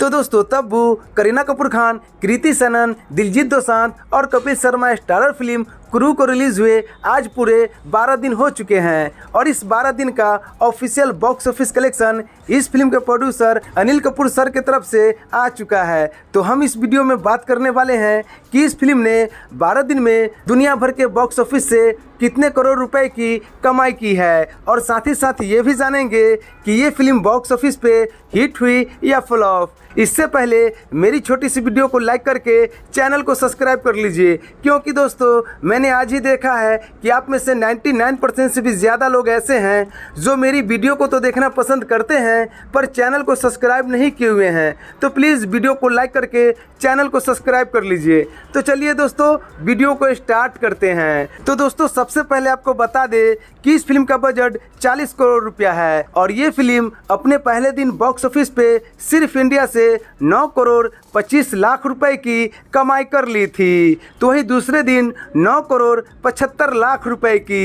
तो दोस्तों तब्बू करीना कपूर खान कृति सनन दिलजीत दोसांत और Kapil Sharma starrer film Crew को रिलीज़ हुए आज पूरे 12 दिन हो चुके हैं और इस 12 दिन का ऑफिशियल बॉक्स ऑफिस कलेक्शन इस फिल्म के प्रोड्यूसर अनिल कपूर सर के तरफ से आ चुका है तो हम इस वीडियो में बात करने वाले हैं कि इस फिल्म ने 12 दिन में दुनिया भर के बॉक्स ऑफिस से कितने करोड़ रुपए की कमाई की है और साथ ही साथ ये भी जानेंगे कि ये फिल्म बॉक्स ऑफिस पे हिट हुई या फ्लॉप इससे पहले मेरी छोटी सी वीडियो को लाइक करके चैनल को सब्सक्राइब कर लीजिए क्योंकि दोस्तों मैं मैंने आज ही देखा है कि आप में से 99 परसेंट से भी ज़्यादा लोग ऐसे हैं जो मेरी वीडियो को तो देखना पसंद करते हैं पर चैनल को सब्सक्राइब नहीं किए हुए हैं तो प्लीज़ वीडियो को लाइक करके चैनल को सब्सक्राइब कर लीजिए तो चलिए दोस्तों वीडियो को स्टार्ट करते हैं तो दोस्तों सबसे पहले आपको बता दें कि इस फिल्म का बजट 40 करोड़ रुपया है और ये फिल्म अपने पहले दिन बॉक्स ऑफिस पे सिर्फ इंडिया से 9 करोड़ 25 लाख रुपए की कमाई कर ली थी तो वही दूसरे दिन 9 करोड़ 75 लाख रुपए की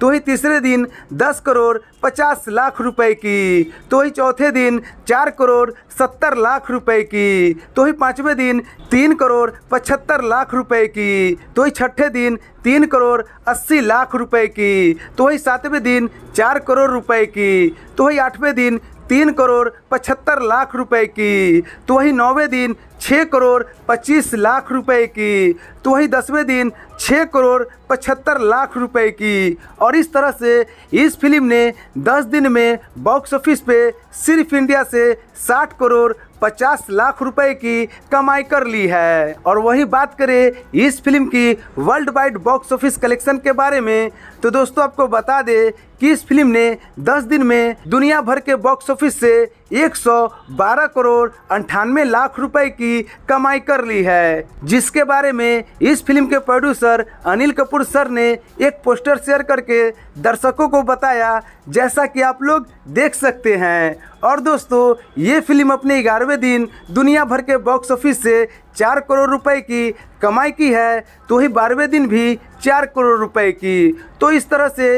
तो वही तीसरे दिन 10 करोड़ पचास लाख रुपए की तो ही चौथे दिन चार करोड़ सत्तर लाख रुपए की तो ही पाँचवें दिन तीन करोड़ पचहत्तर लाख रुपए की तो ही छठे दिन तीन करोड़ अस्सी लाख रुपए की तो ही सातवें दिन चार करोड़ रुपए की तो ही आठवें दिन तीन करोड़ पचहत्तर लाख रुपए की तो वही नौवें दिन छः करोड़ पच्चीस लाख रुपए की तो वही दसवें दिन छः करोड़ पचहत्तर लाख रुपए की और इस तरह से इस फिल्म ने 10 दिन में बॉक्स ऑफिस पे सिर्फ इंडिया से 60 करोड़ पचास लाख रुपए की कमाई कर ली है और वही बात करें इस फिल्म की worldwide box office collection के बारे में तो दोस्तों आपको बता दें कि इस फिल्म ने 10 दिन में दुनिया भर के बॉक्स ऑफिस से 112 करोड़ अंठानवे लाख रुपए की कमाई कर ली है जिसके बारे में इस फिल्म के प्रोड्यूसर अनिल कपूर सर ने एक पोस्टर शेयर करके दर्शकों को बताया जैसा कि आप लोग देख सकते हैं और दोस्तों ये फिल्म अपने ग्यारहवें दिन दुनिया भर के बॉक्स ऑफिस से चार करोड़ रुपए की कमाई की है तो ही बारहवें दिन भी चार करोड़ रुपए की तो इस तरह से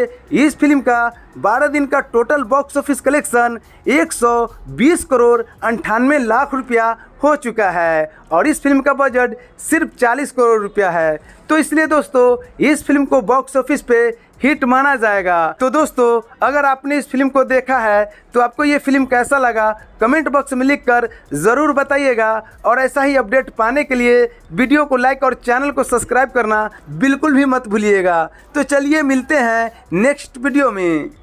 इस फिल्म का बारह दिन का total box office collection 120 crore अंठानवे लाख रुपया हो चुका है और इस फिल्म का बजट सिर्फ 40 करोड़ रुपया है तो इसलिए दोस्तों इस फिल्म को बॉक्स ऑफिस पे हिट माना जाएगा तो दोस्तों अगर आपने इस फिल्म को देखा है तो आपको ये फिल्म कैसा लगा कमेंट बॉक्स में लिखकर ज़रूर बताइएगा और ऐसा ही अपडेट पाने के लिए वीडियो को लाइक और चैनल को सब्सक्राइब करना बिल्कुल भी मत भूलिएगा तो चलिए मिलते हैं नेक्स्ट वीडियो में